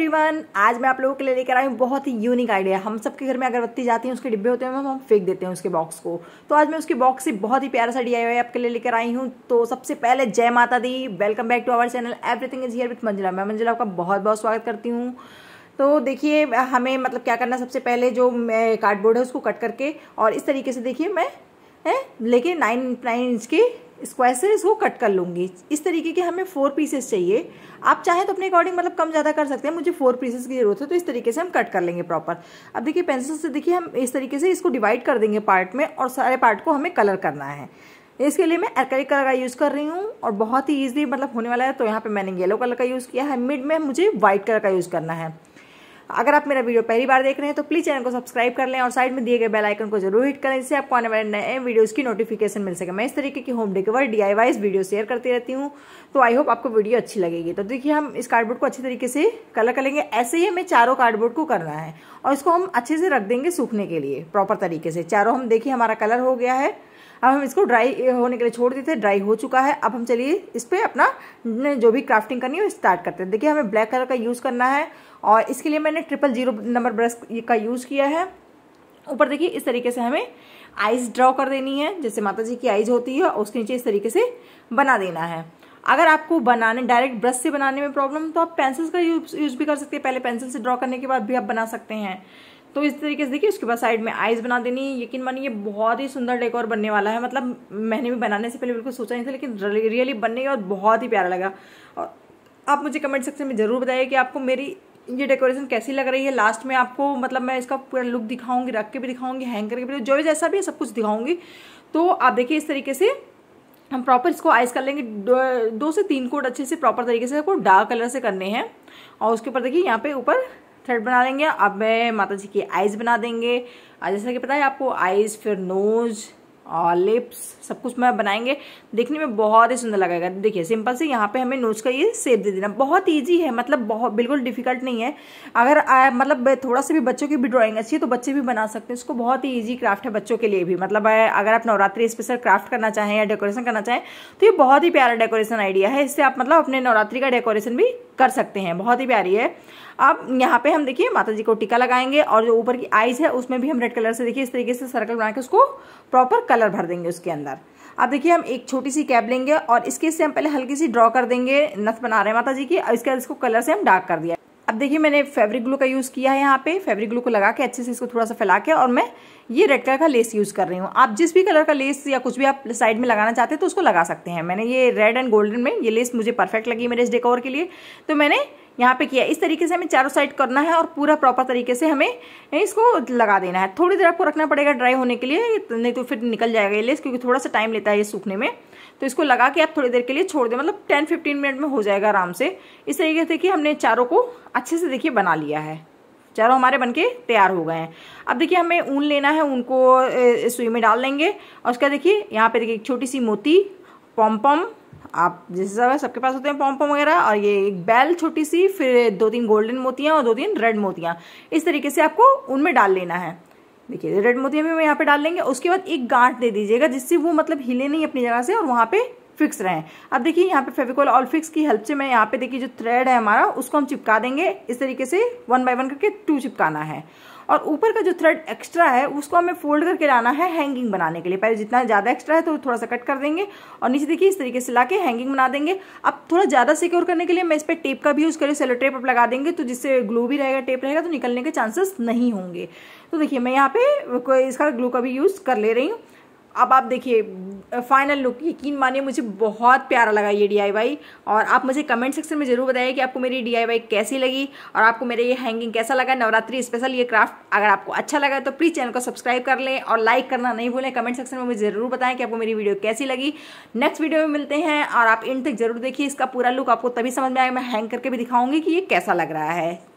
everyone आज मैं आप लोगों के लिए लेकर आई हूँ बहुत ही यूनिक आइडिया हम सबके घर में अगरबत्ती जाती है उसके डिब्बे होते हैं हम फेंक देते हैं उसके बॉक्स को तो आज मैं उसके बॉक्स से बहुत ही प्यारा सा डी आपके लिए लेकर आई हूँ तो सबसे पहले जय माता दी welcome back to our channel everything is here with Manjila मैं मंजिला आपका बहुत बहुत स्वागत करती हूँ तो देखिए हमें मतलब क्या करना सबसे पहले जो मैं कार्डबोर्ड है उसको कट करके और इस तरीके से देखिए मैं है लेके नाइन नाइन इंच की स्क्वायर से इसको कट कर लूँगी इस तरीके के हमें फोर पीसेस चाहिए आप चाहें तो अपने अकॉर्डिंग मतलब कम ज़्यादा कर सकते हैं मुझे फोर पीसेस की जरूरत है तो इस तरीके से हम कट कर लेंगे प्रॉपर अब देखिए पेंसिल से देखिए हम इस तरीके से इसको डिवाइड कर देंगे पार्ट में और सारे पार्ट को हमें कलर करना है इसके लिए मैं एक्रेलिक कलर का यूज़ कर रही हूँ और बहुत ही ईजिली मतलब होने वाला है तो यहाँ पर मैंने येलो कलर का यूज़ किया है मिड में मुझे वाइट कलर का यूज़ करना है अगर आप मेरा वीडियो पहली बार देख रहे हैं तो प्लीज़ चैनल को सब्सक्राइब कर लें और साइड में दिए गए बेल आइकन को जरूर हिट करें जिससे आपको आने वाले नए वीडियोज़ की नोटिफिकेशन मिल सके मैं इस तरीके की home decor D I wise video share करती रहती हूँ तो आई होप आपको वीडियो अच्छी लगेगी तो देखिए हम इस कार्डबोर्ड को अच्छे तरीके से कलर करेंगे ऐसे ही हमें चारों कार्डबोर्ड को करना है और इसको हम अच्छे से रख देंगे सूखने के लिए प्रॉपर तरीके से चारों हम देखिए हमारा कलर हो गया है अब हम इसको ड्राई होने के लिए छोड़ देते हैं ड्राई हो चुका है अब हम चलिए इस पर अपना जो भी क्राफ्टिंग करनी है वो स्टार्ट करते हैं देखिए हमें ब्लैक कलर का यूज़ करना है और इसके लिए मैंने ट्रिपल जीरो नंबर ब्रश का यूज़ किया है ऊपर देखिए इस तरीके से हमें आइज ड्रॉ कर देनी है जैसे माता जी की आइज होती है और उसके नीचे इस तरीके से बना देना है अगर आपको बनाने डायरेक्ट ब्रश से बनाने में प्रॉब्लम तो आप पेंसिल्स का यूज यूज भी कर सकते हैं पहले पेंसिल से ड्रॉ करने के बाद भी आप बना सकते हैं तो इस तरीके से देखिए उसके बाद साइड में आइज़ बना देनी है यकीन मानिए ये बहुत ही सुंदर डेकोर बनने वाला है मतलब मैंने भी बनाने से पहले बिल्कुल सोचा नहीं था लेकिन रियली बनने और बहुत ही प्यारा लगा और आप मुझे कमेंट सेक्शन में ज़रूर बताइए कि आपको मेरी ये डेकोरेशन कैसी लग रही है लास्ट में आपको मतलब मैं इसका पूरा लुक दिखाऊंगी रख के भी दिखाऊंगी हैंग करके भी जो भी जैसा भी है सब कुछ दिखाऊंगी तो आप देखिए इस तरीके से हम प्रॉपर इसको आइस कर लेंगे दो, दो से तीन कोट अच्छे से प्रॉपर तरीके से आपको डार्क कलर से करने हैं और उसके ऊपर देखिए यहाँ पे ऊपर थ्रेड बना देंगे अब मैं माता जी की आइज़ बना देंगे जैसा कि पता है आपको आइज़ फिर नोज़ और लिप्स सब कुछ मैं बनाएंगे देखने में बहुत ही सुंदर लगेगा देखिए सिंपल से यहाँ पे हमें नोज का ये सेप दे देना बहुत ईजी है मतलब बहुत बिल्कुल डिफिकल्ट नहीं है अगर आ, मतलब थोड़ा सा भी बच्चों की भी ड्राइंग अच्छी है तो बच्चे भी बना सकते हैं इसको बहुत ही ईजी क्राफ्ट है बच्चों के लिए भी मतलब अगर आप नवरात्रि स्पेशल क्राफ्ट करना चाहें या डेकोरेशन करना चाहें तो ये बहुत ही प्यारा डेकोरेशन आइडिया है इससे आप मतलब अपने नवरात्रि का डेकोरेशन भी कर सकते हैं बहुत ही प्यारी है अब यहाँ पे हम देखिए माता जी को टीका लगाएंगे और जो ऊपर की आईज है उसमें भी हम रेड कलर से देखिए इस तरीके से सर्कल बना के उसको प्रॉपर कलर भर देंगे उसके अंदर अब देखिए हम एक छोटी सी कैब लेंगे और इसके से हम पहले हल्की सी ड्रॉ कर देंगे नथ बना रहे हैं माता जी की और इसके बाद इसको कलर से हम डार्क कर दिया अब देखिए मैंने फैब्रिक ग्लू का यूज़ किया है यहाँ पे फैब्रिक ग्लू को लगा के अच्छे से इसको थोड़ा सा फैला के और मैं ये रेड कलर का लेस यूज़ कर रही हूँ आप जिस भी कलर का लेस या कुछ भी आप साइड में लगाना चाहते हैं तो उसको लगा सकते हैं मैंने ये रेड एंड गोल्डन में ये लेस मुझे परफेक्ट लगी मेरे इस डेकोवर के लिए तो मैंने यहाँ पे किया इस तरीके से हमें चारों साइड करना है और पूरा प्रॉपर तरीके से हमें इसको लगा देना है थोड़ी देर आपको रखना पड़ेगा ड्राई होने के लिए नहीं तो फिर निकल जाएगा ये लेस क्योंकि थोड़ा सा टाइम लेता है ये सूखने में तो इसको लगा के आप थोड़ी देर के लिए छोड़ दें मतलब टेन फिफ्टीन मिनट में हो जाएगा आराम से इस तरीके से देखिए हमने चारों को अच्छे से देखिए बना लिया है चारों हमारे बनके तैयार हो गए हैं अब देखिए हमें ऊन लेना है ऊन को सुई में डाल लेंगे और उसका देखिए यहाँ पे देखिए एक छोटी सी मोती पॉम पॉम आप जैसे जगह सबके पास होते हैं पॉम पॉम वगैरह और ये एक बैल छोटी सी फिर दो तीन गोल्डन मोतियाँ और दो तीन रेड मोतियाँ इस तरीके से आपको उनमें डाल लेना है देखिए रेड मोती हमें हम यहाँ पे डाल लेंगे उसके बाद एक गांठ दे दीजिएगा जिससे वो मतलब हिले नहीं अपनी जगह से और वहाँ पे फिक्स रहें अब देखिए यहाँ पे फेविकॉल ऑल फिक्स की हेल्प से मैं यहाँ पे देखिए जो थ्रेड है हमारा उसको हम चिपका देंगे इस तरीके से वन बाय वन करके टू चिपकाना है और ऊपर का जो थ्रेड एक्स्ट्रा है उसको हमें फोल्ड करके लाना है हैंगिंग बनाने के लिए पहले जितना ज़्यादा एक्स्ट्रा है तो थोड़ा सा कट कर देंगे और नीचे देखिए इस तरीके से ला के हैंगिंग बना देंगे अब थोड़ा ज़्यादा सिक्योर करने के लिए मैं इस पर टेप का भी यूज़ करें सेलो टेप लगा देंगे तो जिससे ग्लू भी रहेगा टेप रहेगा तो निकलने के चांसेस नहीं होंगे तो देखिए मैं यहाँ पे इसका ग्लू का भी यूज़ कर ले रही हूँ अब आप देखिए फाइनल लुक यकीन मानिए मुझे बहुत प्यारा लगा ये डीआईवाई और आप मुझे कमेंट सेक्शन में ज़रूर बताइए कि आपको मेरी डीआईवाई कैसी लगी और आपको मेरे ये हैंगिंग कैसा लगा नवरात्रि स्पेशल ये क्राफ्ट अगर आपको अच्छा लगा तो प्लीज़ चैनल को सब्सक्राइब कर लें और लाइक करना नहीं भूलें कमेंट सेक्शन में मुझे ज़रूर बताएं कि आपको मेरी वीडियो कैसी लगी नेक्स्ट वीडियो में मिलते हैं और आप इन तक ज़रूर देखिए इसका पूरा लुक आपको तभी समझ में आएगा मैं हैंग करके भी दिखाऊंगी कि ये कैसा लग रहा है